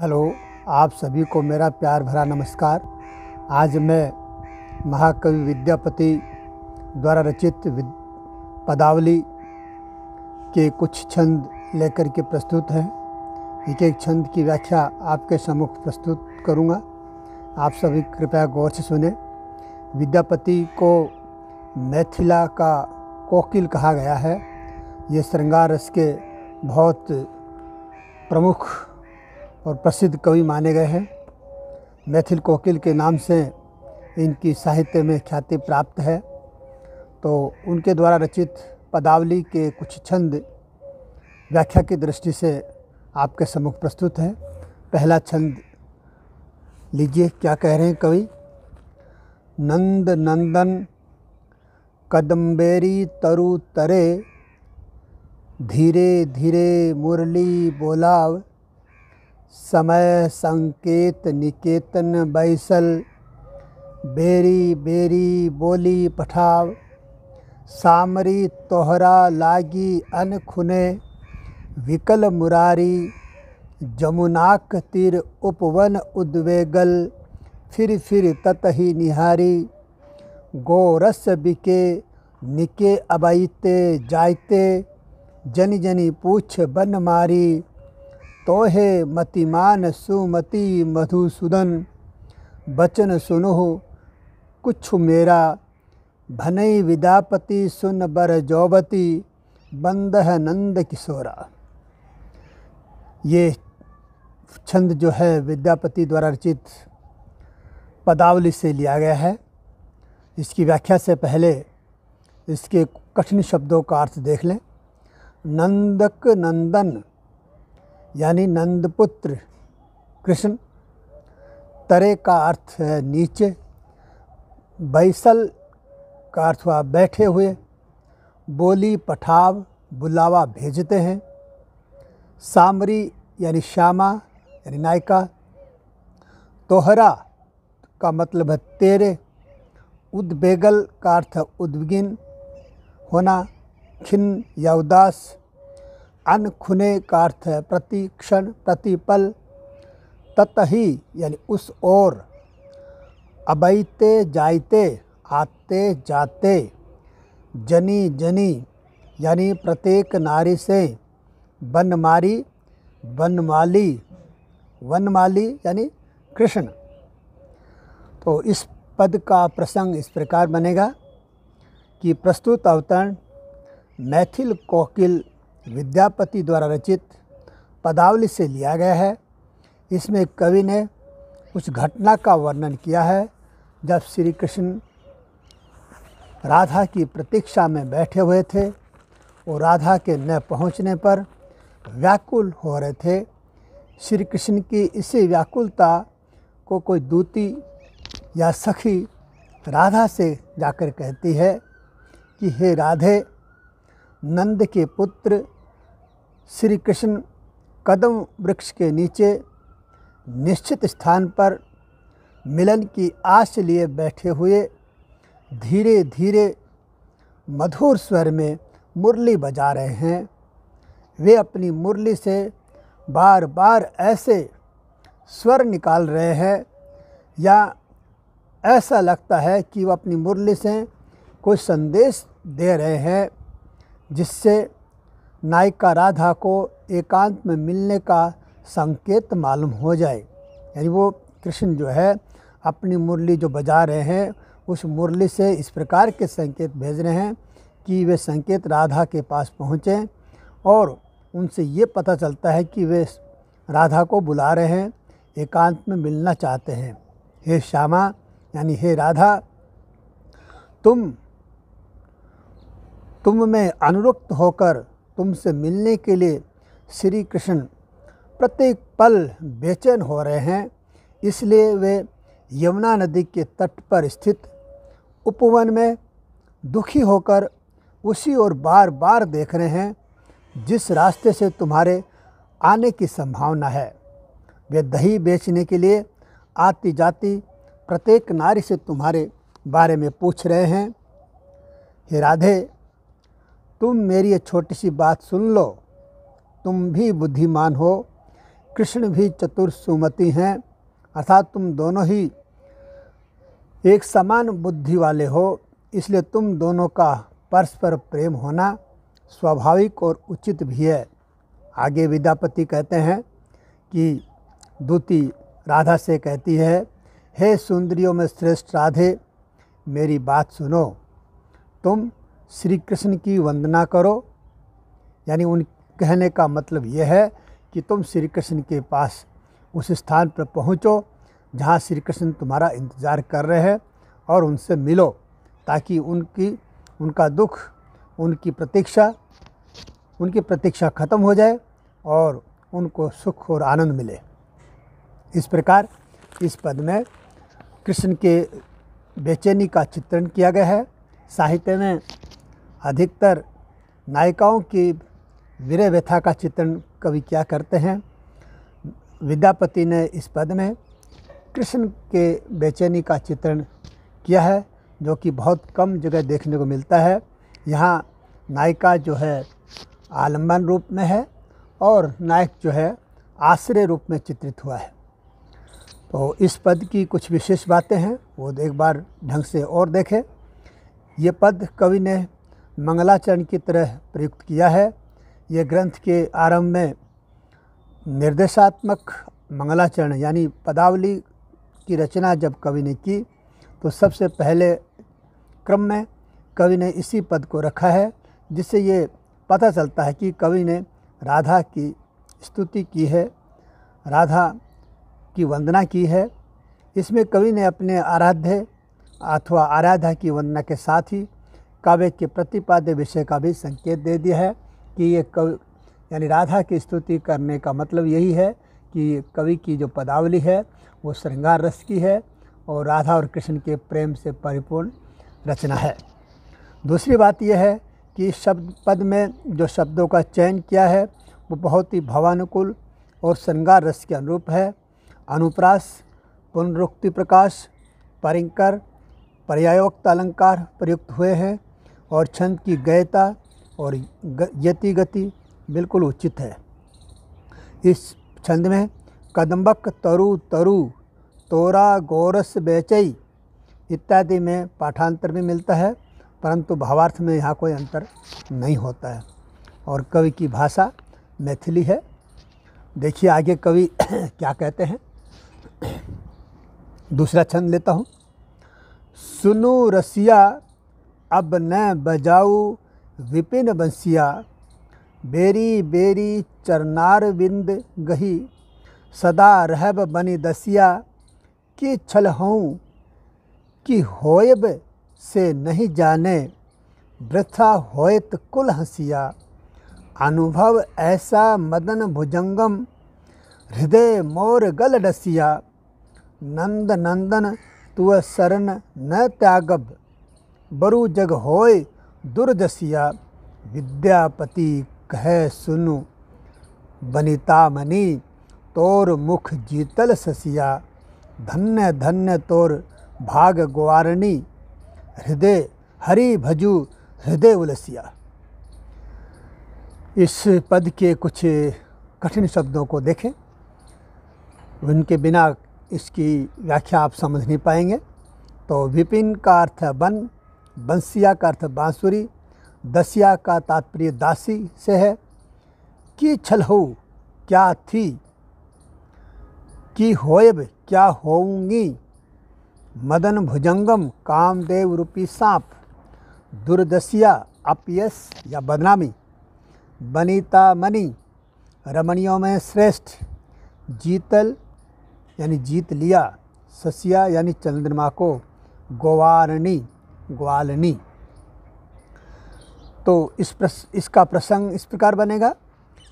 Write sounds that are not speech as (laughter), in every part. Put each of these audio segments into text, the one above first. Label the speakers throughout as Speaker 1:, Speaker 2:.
Speaker 1: hello आप सभी को मेरा प्यार भरा नमस्कार आज मैं महाकवि विद्यापति द्वारा रचित पदावली के कुछ छंद लेकर के प्रस्तुत हैं एक एक छंद की व्याख्या आपके सम्मुख प्रस्तुत करूंगा आप सभी कृपया गौर से सुने विद्यापति को मैथिला का कोकिल कहा गया है ये श्रृंगार रस के बहुत प्रमुख और प्रसिद्ध कवि माने गए हैं मैथिल कोकिल के नाम से इनकी साहित्य में ख्याति प्राप्त है तो उनके द्वारा रचित पदावली के कुछ छंद व्याख्या की दृष्टि से आपके सम्मुख प्रस्तुत है पहला छंद लीजिए क्या कह रहे हैं कवि नंद नंदन कदम्बेरी तरु तरे धीरे धीरे मुरली बोलाव समय संकेत निकेतन बैसल बेरी बेरी बोली पठाव सामरी तोहरा लागी खुने विकल मुरारी जमुनाक तिर उपवन उद्वेगल फिर फिर ततही निहारी गोरस बिके निके अबैते जायते जनी जनी पूछ बन मारी तोहे मतिमान सुमति मधुसूदन बचन सुनो कुछ मेरा भनई विदापति सुन बर जौबती बंदह नंद किशोरा ये छंद जो है विद्यापति द्वारा रचित पदावली से लिया गया है इसकी व्याख्या से पहले इसके कठिन शब्दों का अर्थ देख लें नंदक नंदन यानी नंदपुत्र कृष्ण तरे का अर्थ है नीचे बैसल का अर्थ हुआ बैठे हुए बोली पठाव बुलावा भेजते हैं सामरी यानी श्यामा यानी नायिका तोहरा का मतलब है तेरे उद्बेगल का अर्थ उद्विगिन होना खिन्न या उदास अनखुने का अर्थ है प्रतिक्षण प्रतिपल ही यानी उस ओर अबैते जाते आते जाते जनी जनी यानी प्रत्येक नारी से वनमारी वनमाली वनमाली यानी कृष्ण तो इस पद का प्रसंग इस प्रकार बनेगा कि प्रस्तुत अवतरण मैथिल कोकिल विद्यापति द्वारा रचित पदावली से लिया गया है इसमें कवि ने उस घटना का वर्णन किया है जब श्री कृष्ण राधा की प्रतीक्षा में बैठे हुए थे और राधा के न पहुंचने पर व्याकुल हो रहे थे श्री कृष्ण की इसी व्याकुलता को कोई दूती या सखी राधा से जाकर कहती है कि हे राधे नंद के पुत्र श्री कृष्ण कदम वृक्ष के नीचे निश्चित स्थान पर मिलन की आस लिए बैठे हुए धीरे धीरे मधुर स्वर में मुरली बजा रहे हैं वे अपनी मुरली से बार बार ऐसे स्वर निकाल रहे हैं या ऐसा लगता है कि वह अपनी मुरली से कोई संदेश दे रहे हैं जिससे नायिका राधा को एकांत में मिलने का संकेत मालूम हो जाए यानी वो कृष्ण जो है अपनी मुरली जो बजा रहे हैं उस मुरली से इस प्रकार के संकेत भेज रहे हैं कि वे संकेत राधा के पास पहुँचें और उनसे ये पता चलता है कि वे राधा को बुला रहे हैं एकांत में मिलना चाहते हैं हे श्यामा यानी हे राधा तुम तुम में अनुरुक्त होकर तुमसे मिलने के लिए श्री कृष्ण प्रत्येक पल बेचैन हो रहे हैं इसलिए वे यमुना नदी के तट पर स्थित उपवन में दुखी होकर उसी ओर बार बार देख रहे हैं जिस रास्ते से तुम्हारे आने की संभावना है वे दही बेचने के लिए आती जाती प्रत्येक नारी से तुम्हारे बारे में पूछ रहे हैं हे राधे तुम मेरी ये छोटी सी बात सुन लो तुम भी बुद्धिमान हो कृष्ण भी चतुर सुमति हैं अर्थात तुम दोनों ही एक समान बुद्धि वाले हो इसलिए तुम दोनों का परस्पर प्रेम होना स्वाभाविक और उचित भी है आगे विद्यापति कहते हैं कि दूती राधा से कहती है हे सुंदरियों में श्रेष्ठ राधे मेरी बात सुनो तुम श्री कृष्ण की वंदना करो यानी उन कहने का मतलब यह है कि तुम श्री कृष्ण के पास उस स्थान पर पहुँचो जहाँ श्री कृष्ण तुम्हारा इंतज़ार कर रहे हैं और उनसे मिलो ताकि उनकी उनका दुख उनकी प्रतीक्षा उनकी प्रतीक्षा खत्म हो जाए और उनको सुख और आनंद मिले इस प्रकार इस पद में कृष्ण के बेचैनी का चित्रण किया गया है साहित्य में अधिकतर नायिकाओं की वीर व्यथा का चित्रण कवि क्या करते हैं विद्यापति ने इस पद में कृष्ण के बेचैनी का चित्रण किया है जो कि बहुत कम जगह देखने को मिलता है यहाँ नायिका जो है आलम्बन रूप में है और नायक जो है आश्रय रूप में चित्रित हुआ है तो इस पद की कुछ विशेष बातें हैं वो एक बार ढंग से और देखें ये पद कवि ने मंगलाचरण की तरह प्रयुक्त किया है ये ग्रंथ के आरंभ में निर्देशात्मक मंगलाचरण यानी पदावली की रचना जब कवि ने की तो सबसे पहले क्रम में कवि ने इसी पद को रखा है जिससे ये पता चलता है कि कवि ने राधा की स्तुति की है राधा की वंदना की है इसमें कवि ने अपने आराध्य अथवा आराधा की वंदना के साथ ही काव्य के प्रतिपाद्य विषय का भी संकेत दे दिया है कि ये कवि यानी राधा की स्तुति करने का मतलब यही है कि कवि की जो पदावली है वो श्रृंगार रस की है और राधा और कृष्ण के प्रेम से परिपूर्ण रचना है दूसरी बात यह है कि शब्द पद में जो शब्दों का चयन किया है वो बहुत ही भावानुकूल और श्रृंगार रस के अनुरूप है अनुप्रास पुनरुक्ति प्रकाश परिंकर पर्यायोक्त अलंकार प्रयुक्त हुए हैं और छंद की गयता और यति गति बिल्कुल उचित है इस छंद में कदम्बक तरु तरु तोरा गोरस बेचई इत्यादि में पाठांतर भी मिलता है परंतु भावार्थ में यहाँ कोई अंतर नहीं होता है और कवि की भाषा मैथिली है देखिए आगे कवि (clears throat) क्या कहते हैं (clears throat) दूसरा छंद लेता हूँ सुनो रसिया अब न बजाऊ विपिन बंसिया बेरी बेरी चरनार बिंद गही सदा रहब बनि दसिया कि छल हूँ कि होयब से नहीं जाने वृथा होयत कुल हंसिया अनुभव ऐसा मदन भुजंगम हृदय मोर गल डसिया नंद नंदन तुअ शरण न त्यागब बरु जग होय दुर्दशिया विद्यापति कह सुनु बनितामणि तोर मुख जीतल ससिया धन्य धन्य तोर भाग ग्वारणी हृदय हरि भजु हृदय उलसिया इस पद के कुछ कठिन शब्दों को देखें उनके बिना इसकी व्याख्या आप समझ नहीं पाएंगे तो विपिन का अर्थ है वन बंसिया का अर्थ बांसुरी दसिया का तात्पर्य दासी से है कि छलहू क्या थी कि होएब क्या होंगी मदन भुजंगम कामदेव रूपी सांप दुर्दशिया अपयस या बदनामी बनीता मनी रमणियों में श्रेष्ठ जीतल यानी जीत लिया ससिया यानी चंद्रमा को गोवारणी ग्वालनी तो इस प्रस, इसका प्रसंग इस प्रकार बनेगा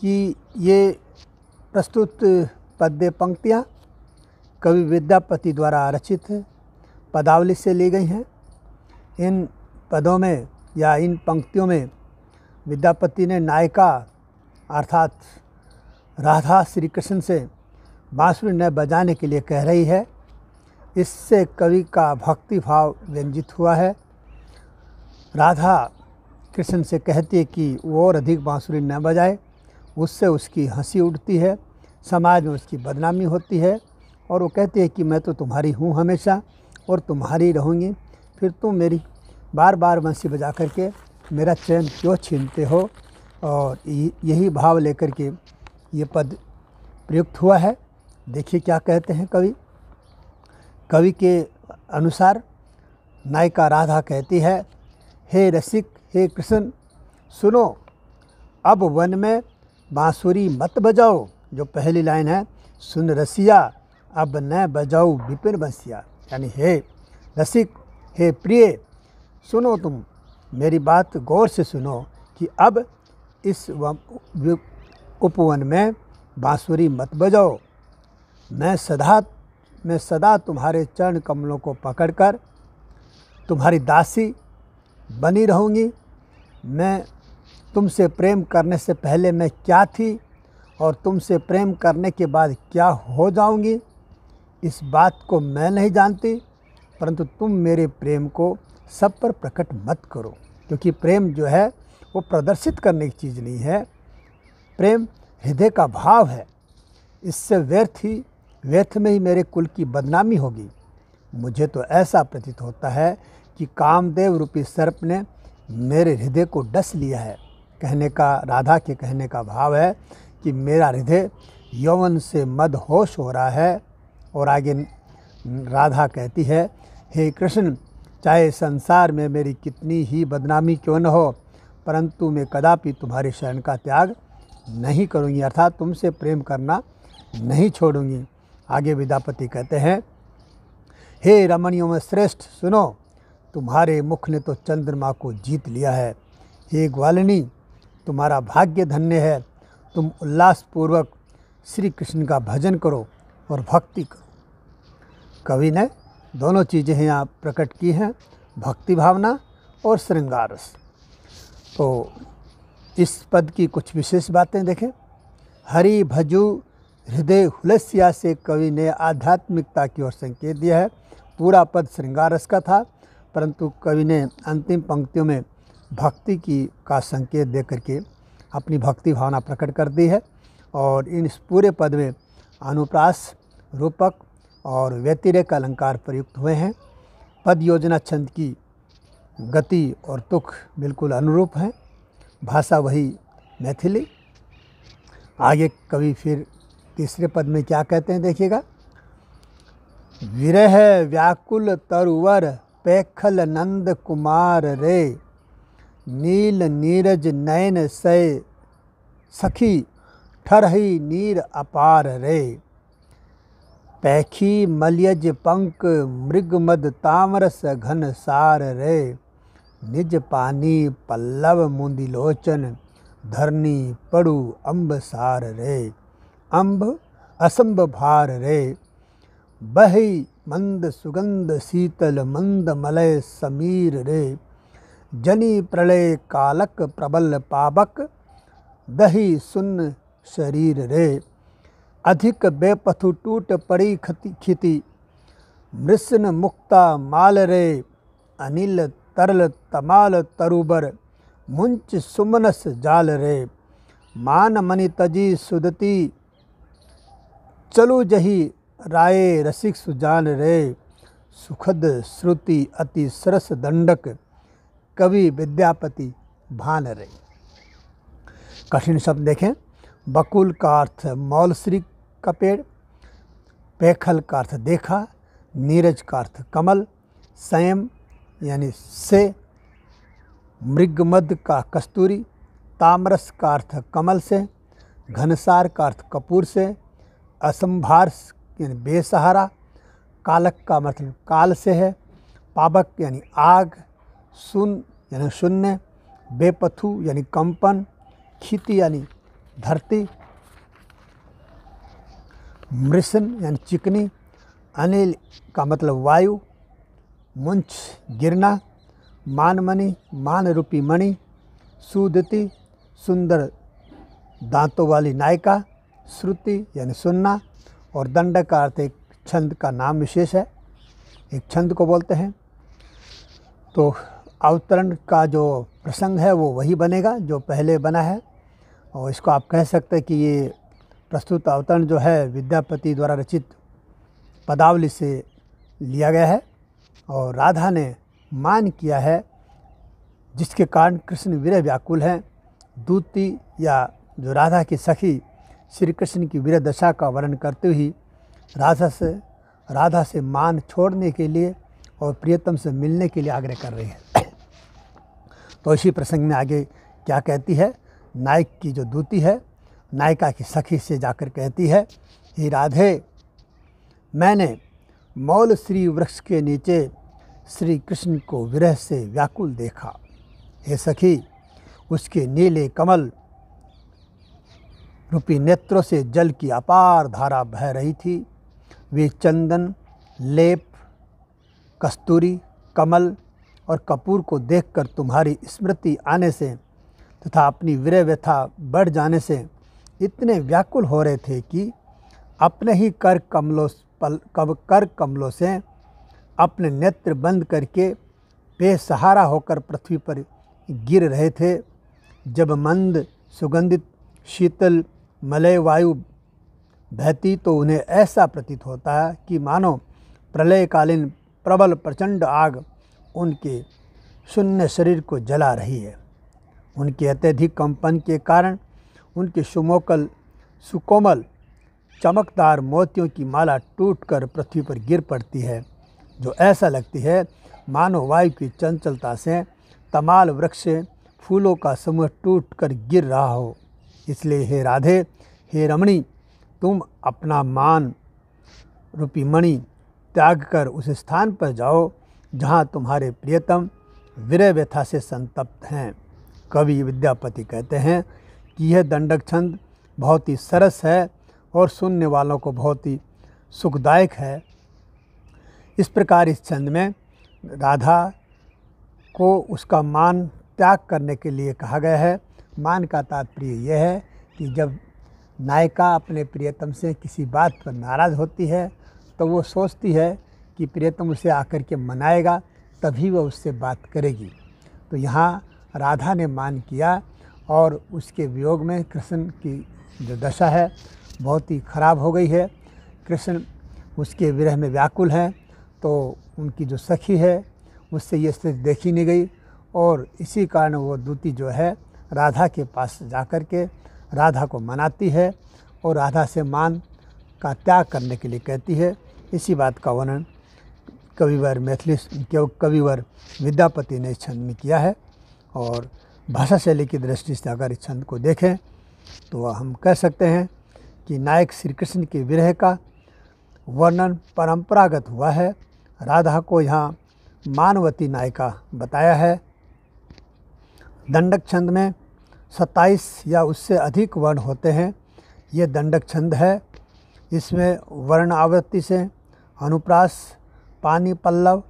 Speaker 1: कि ये प्रस्तुत पद्य पंक्तियाँ कवि विद्यापति द्वारा रचित पदावली से ली गई हैं इन पदों में या इन पंक्तियों में विद्यापति ने नायिका अर्थात राधा श्री कृष्ण से बांसुरी न बजाने के लिए कह रही है इससे कवि का भक्ति भाव व्यंजित हुआ है राधा कृष्ण से कहती है कि वो और अधिक बांसुरी न बजाए उससे उसकी हंसी उठती है समाज में उसकी बदनामी होती है और वो कहती है कि मैं तो तुम्हारी हूँ हमेशा और तुम्हारी रहूँगी फिर तुम मेरी बार बार बंसी बजा करके मेरा चैन क्यों छीनते हो और यही भाव लेकर के ये पद प्रयुक्त हुआ है देखिए क्या कहते हैं कवि कवि के अनुसार नायिका राधा कहती है हे रसिक हे कृष्ण सुनो अब वन में बांसुरी मत बजाओ जो पहली लाइन है सुन रसिया अब न बजाओ विपिन बंसिया यानी हे रसिक हे प्रिय सुनो तुम मेरी बात गौर से सुनो कि अब इस उपवन में बांसुरी मत बजाओ मैं सदा मैं सदा तुम्हारे चरण कमलों को पकड़कर तुम्हारी दासी बनी रहूँगी मैं तुमसे प्रेम करने से पहले मैं क्या थी और तुमसे प्रेम करने के बाद क्या हो जाऊँगी इस बात को मैं नहीं जानती परंतु तुम मेरे प्रेम को सब पर प्रकट मत करो क्योंकि प्रेम जो है वो प्रदर्शित करने की चीज़ नहीं है प्रेम हृदय का भाव है इससे व्यर्थ ही व्यर्थ में ही मेरे कुल की बदनामी होगी मुझे तो ऐसा प्रतीत होता है कि कामदेव रूपी सर्प ने मेरे हृदय को डस लिया है कहने का राधा के कहने का भाव है कि मेरा हृदय यौवन से होश हो रहा है और आगे राधा कहती है हे कृष्ण चाहे संसार में मेरी कितनी ही बदनामी क्यों न हो परंतु मैं कदापि तुम्हारी शरण का त्याग नहीं करूँगी अर्थात तुमसे प्रेम करना नहीं छोड़ूंगी आगे विद्यापति कहते हैं हे रमणियों में श्रेष्ठ सुनो तुम्हारे मुख ने तो चंद्रमा को जीत लिया है हे ग्वालिनी तुम्हारा भाग्य धन्य है तुम उल्लासपूर्वक श्री कृष्ण का भजन करो और भक्ति करो कवि ने दोनों चीज़ें यहाँ प्रकट की हैं भक्ति भावना और श्रृंगार तो इस पद की कुछ विशेष बातें देखें हरि भजू हृदय हुलस्या से कवि ने आध्यात्मिकता की ओर संकेत दिया है पूरा पद श्रृंगार रस का था परंतु कवि ने अंतिम पंक्तियों में भक्ति की का संकेत दे करके अपनी भक्ति भावना प्रकट कर दी है और इन इस पूरे पद में अनुप्रास रूपक और व्यतिरेक अलंकार प्रयुक्त हुए हैं पद योजना छंद की गति और तुख बिल्कुल अनुरूप हैं भाषा वही मैथिली आगे कवि फिर तीसरे पद में क्या कहते हैं देखिएगा विरह व्याकुल तरुवर पैखल नंद कुमार रे नील नीरज नयन सय सखी ठरही नीर अपार रे पैखी मलयज पंक मृगमद तामरस घन सार रे निज पानी पल्लव लोचन धरनी पड़ु अम्बसार रे अम्ब असंभ भार रे बहि मंद सुगंध शीतल मंद मलय समीर रे जनी प्रलय कालक प्रबल पावक दही सुन्न शरीर रे अधिक बेपथु टूट पड़ी खति खिति मृष्ण मुक्ता माल रे अनिल तरल तमाल तरुबर मुंच सुमनस जाल रे मान मनि तजी सुदती चलो जही राय रसिक सुजान रे सुखद श्रुति अति सरस दंडक कवि विद्यापति भान रे कठिन शब्द देखें बकुल का अर्थ मौलश्री का पेड़ पेखल का अर्थ देखा नीरज का अर्थ कमल सैम यानी से मृगमद का कस्तूरी तामरस का अर्थ कमल से घनसार का अर्थ कपूर से असंभार यानी बेसहारा कालक का मतलब काल से है पावक यानी आग सुन यानी शून्य बेपथु यानी कंपन खीति यानी धरती मृषण यानी चिकनी अनिल का मतलब वायु मुंछ गिरना मानमणि मान रूपी मणि सुदिति सुंदर दांतों वाली नायिका श्रुति यानी सुनना और दंड का अर्थ एक छंद का नाम विशेष है एक छंद को बोलते हैं तो अवतरण का जो प्रसंग है वो वही बनेगा जो पहले बना है और इसको आप कह सकते हैं कि ये प्रस्तुत अवतरण जो है विद्यापति द्वारा रचित पदावली से लिया गया है और राधा ने मान किया है जिसके कारण कृष्ण विरह व्याकुल हैं दूती या जो राधा की सखी श्री कृष्ण की वीर दशा का वर्णन करते हुए राधा से राधा से मान छोड़ने के लिए और प्रियतम से मिलने के लिए आग्रह कर रही है (coughs) तो इसी प्रसंग में आगे क्या कहती है नायक की जो दूती है नायिका की सखी से जाकर कहती है हे राधे मैंने मौल श्री वृक्ष के नीचे श्री कृष्ण को विरह से व्याकुल देखा हे सखी उसके नीले कमल रूपी नेत्रों से जल की अपार धारा बह रही थी वे चंदन लेप कस्तूरी कमल और कपूर को देखकर तुम्हारी स्मृति आने से तथा अपनी विरय व्यथा बढ़ जाने से इतने व्याकुल हो रहे थे कि अपने ही कर कमलों पल कब कर कमलों से अपने नेत्र बंद करके बेसहारा होकर पृथ्वी पर गिर रहे थे जब मंद सुगंधित शीतल मलय वायु बहती तो उन्हें ऐसा प्रतीत होता है कि मानो प्रलयकालीन प्रबल प्रचंड आग उनके शून्य शरीर को जला रही है उनके अत्यधिक कंपन के कारण उनके सुमोकल सुकोमल चमकदार मोतियों की माला टूटकर पृथ्वी पर गिर पड़ती है जो ऐसा लगती है मानव वायु की चंचलता से तमाल वृक्ष फूलों का समूह टूट कर गिर रहा हो इसलिए हे राधे हे रमणी तुम अपना मान रूपी मणि त्याग कर उस स्थान पर जाओ जहाँ तुम्हारे प्रियतम विरय व्यथा से संतप्त हैं कवि विद्यापति कहते हैं कि यह दंडक छंद बहुत ही सरस है और सुनने वालों को बहुत ही सुखदायक है इस प्रकार इस छंद में राधा को उसका मान त्याग करने के लिए कहा गया है मान का तात्पर्य यह है कि जब नायिका अपने प्रियतम से किसी बात पर नाराज़ होती है तो वो सोचती है कि प्रियतम उसे आकर के मनाएगा तभी वह उससे बात करेगी तो यहाँ राधा ने मान किया और उसके वियोग में कृष्ण की जो दशा है बहुत ही ख़राब हो गई है कृष्ण उसके विरह में व्याकुल हैं तो उनकी जो सखी है उससे ये स्थिति देखी नहीं गई और इसी कारण वो दूती जो है राधा के पास जाकर के राधा को मनाती है और राधा से मान का त्याग करने के लिए कहती है इसी बात का वर्णन कविवर मैथिली कविवर विद्यापति ने इस छंद में किया है और भाषा शैली की दृष्टि से अगर इस छंद को देखें तो हम कह सकते हैं कि नायक श्री कृष्ण के विरह का वर्णन परंपरागत हुआ है राधा को यहाँ मानवती नायिका बताया है दंडक छंद में 27 या उससे अधिक वर्ण होते हैं ये दंडक छंद है इसमें वर्ण आवृत्ति से अनुप्रास पानी पल्लव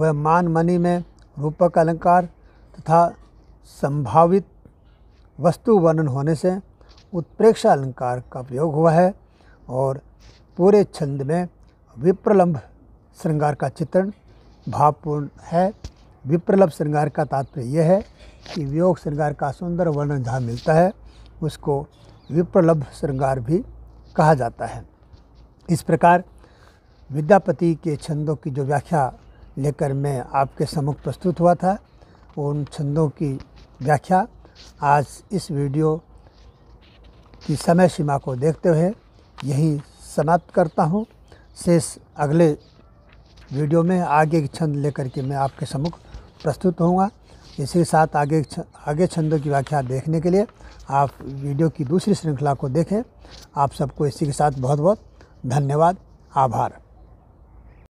Speaker 1: व मान मनी में रूपक अलंकार तथा संभावित वस्तु वर्णन होने से उत्प्रेक्षा अलंकार का प्रयोग हुआ है और पूरे छंद में विप्रलम्भ श्रृंगार का चित्रण भावपूर्ण है विप्रलभ श्रृंगार का तात्पर्य यह है कि वियोग श्रृंगार का सुंदर वर्णन जहाँ मिलता है उसको विप्रलभ श्रृंगार भी कहा जाता है इस प्रकार विद्यापति के छंदों की जो व्याख्या लेकर मैं आपके सम्मुख प्रस्तुत हुआ था उन छंदों की व्याख्या आज इस वीडियो की समय सीमा को देखते हुए यही समाप्त करता हूँ शेष अगले वीडियो में आगे के छंद लेकर के मैं आपके सम्मुख प्रस्तुत होऊंगा इसी के साथ आगे आगे छंदों की व्याख्या देखने के लिए आप वीडियो की दूसरी श्रृंखला को देखें आप सबको इसी के साथ बहुत बहुत धन्यवाद आभार